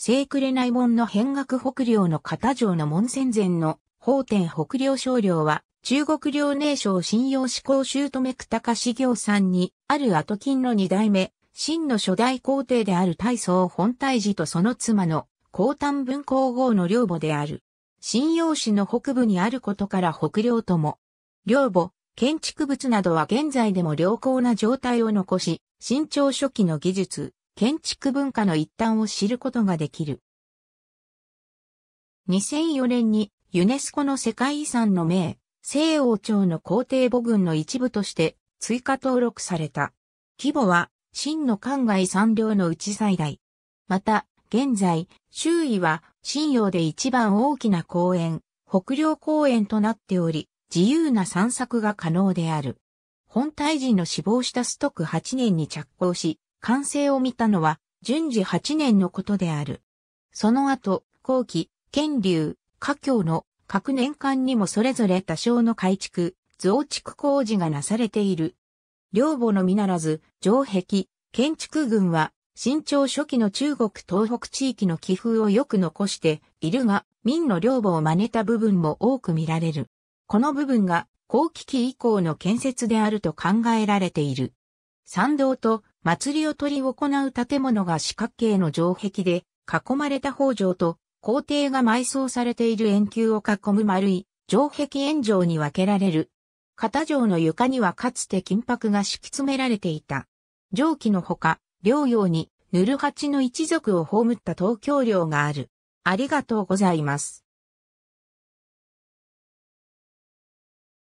聖紅門の変額北領の片城の門戦前の法天北領少領は、中国領寧省信用志向くたか修行さんに、ある後金の二代目、真の初代皇帝である大宗本大寺とその妻の、高丹文皇后の領母である。信用市の北部にあることから北領とも。領母、建築物などは現在でも良好な状態を残し、新朝初期の技術、建築文化の一端を知ることができる。2004年にユネスコの世界遺産の名、西王朝の皇帝母群の一部として追加登録された。規模は、真の灌漑三両のうち最大。また、現在、周囲は、新洋で一番大きな公園、北陵公園となっており、自由な散策が可能である。本体人の死亡したストック8年に着工し、完成を見たのは、順次8年のことである。その後、後期、県流、華僑の各年間にもそれぞれ多少の改築、増築工事がなされている。両母のみならず、城壁、建築群は、新朝初期の中国東北地域の気風をよく残しているが、民の両母を真似た部分も多く見られる。この部分が後期期以降の建設であると考えられている。参道と祭りを取り行う建物が四角形の城壁で、囲まれた北条と、皇帝が埋葬されている円球を囲む丸い、城壁円城に分けられる。片城の床にはかつて金箔が敷き詰められていた。上記のほか、領洋に、ヌルハチの一族を葬った東京領がある。ありがとうございます。